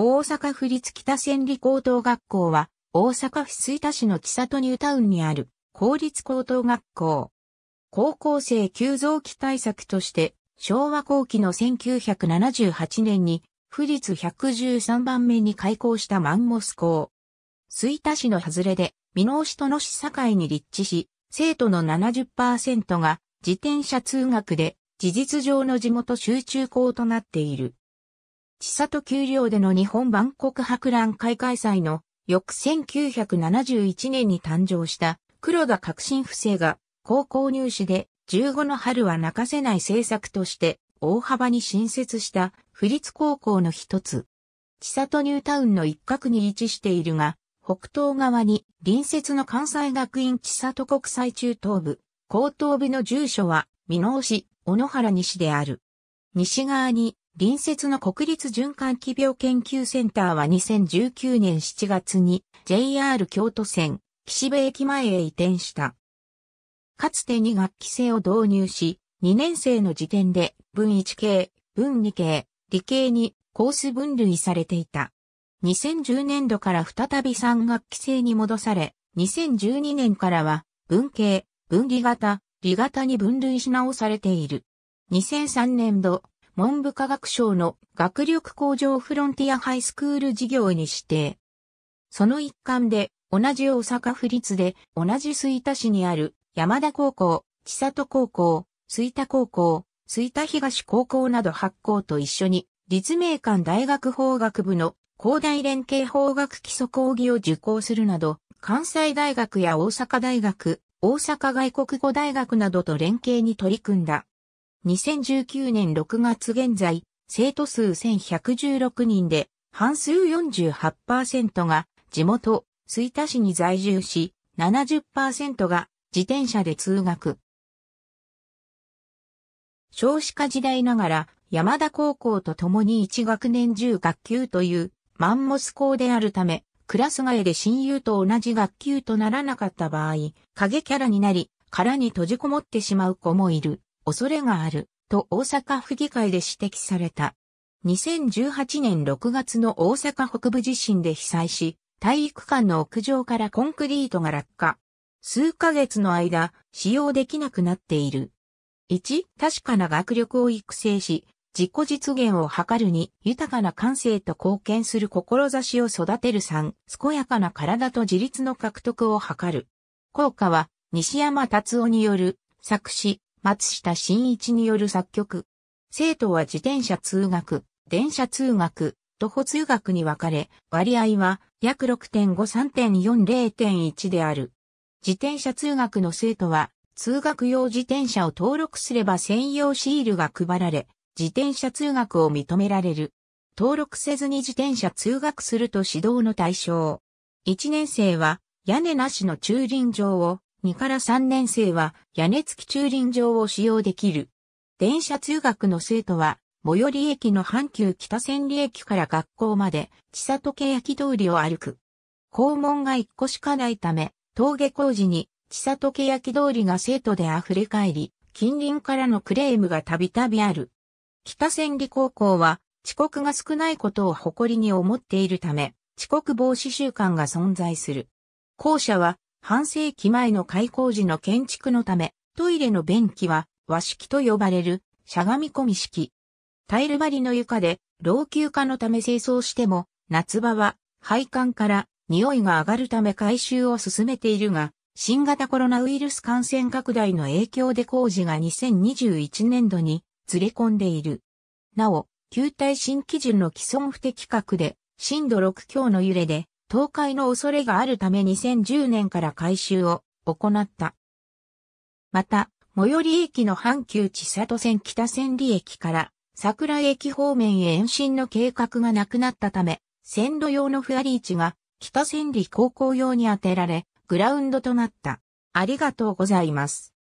大阪府立北千里高等学校は、大阪府吹田市の木里ニュータウンにある公立高等学校。高校生急増期対策として、昭和後期の1978年に、府立113番目に開校したマンモス校。吹田市の外れで、美濃市との市境に立地し、生徒の70%が自転車通学で、事実上の地元集中校となっている。千里丘陵での日本万国博覧会開催の翌1971年に誕生した黒田革新不正が高校入試で15の春は泣かせない政策として大幅に新設した府立高校の一つ。千里ニュータウンの一角に位置しているが、北東側に隣接の関西学院千里国際中等部、高等部の住所は、美濃市、小野原西である。西側に隣接の国立循環器病研究センターは2019年7月に JR 京都線岸辺駅前へ移転した。かつて2学期制を導入し、2年生の時点で分1系、分2系、理系にコース分類されていた。2010年度から再び3学期制に戻され、2012年からは文系、分離型、理型に分類し直されている。2003年度、文部科学省の学力向上フロンティアハイスクール事業に指定。その一環で、同じ大阪府立で、同じ吹田市にある山田高校、千里高校、吹田高校、吹田東高校など8校と一緒に、立命館大学法学部の高大連携法学基礎講義を受講するなど、関西大学や大阪大学、大阪外国語大学などと連携に取り組んだ。2019年6月現在、生徒数1116人で、半数48%が地元、吹田市に在住し、70%が自転車で通学。少子化時代ながら、山田高校と共に1学年10学級というマンモス校であるため、クラス替えで親友と同じ学級とならなかった場合、影キャラになり、殻に閉じこもってしまう子もいる。恐れがあると大阪府議会で指摘された。2018年6月の大阪北部地震で被災し、体育館の屋上からコンクリートが落下。数ヶ月の間、使用できなくなっている。1、確かな学力を育成し、自己実現を図る2、豊かな感性と貢献する志を育てる3、健やかな体と自立の獲得を図る。効果は、西山達夫による、作詞、松下新一による作曲。生徒は自転車通学、電車通学、徒歩通学に分かれ、割合は約6.53.40.1である。自転車通学の生徒は、通学用自転車を登録すれば専用シールが配られ、自転車通学を認められる。登録せずに自転車通学すると指導の対象。1年生は屋根なしの駐輪場を2から3年生は屋根付き駐輪場を使用できる。電車通学の生徒は、最寄り駅の阪急北千里駅から学校まで、千里家焼通りを歩く。校門が1個しかないため、登下校時に、千里家焼通りが生徒で溢れ返り、近隣からのクレームがたびたびある。北千里高校は、遅刻が少ないことを誇りに思っているため、遅刻防止習慣が存在する。校舎は半世紀前の開口時の建築のため、トイレの便器は和式と呼ばれるしゃがみ込み式。タイル張りの床で老朽化のため清掃しても、夏場は配管から匂いが上がるため改修を進めているが、新型コロナウイルス感染拡大の影響で工事が2021年度にずれ込んでいる。なお、球体新基準の既存不適格で、震度6強の揺れで、倒壊の恐れがあるため2010年から改修を行った。また、最寄り駅の阪急千里線北千里駅から桜駅方面へ延伸の計画がなくなったため、線路用のフェアリーチが北千里高校用に当てられ、グラウンドとなった。ありがとうございます。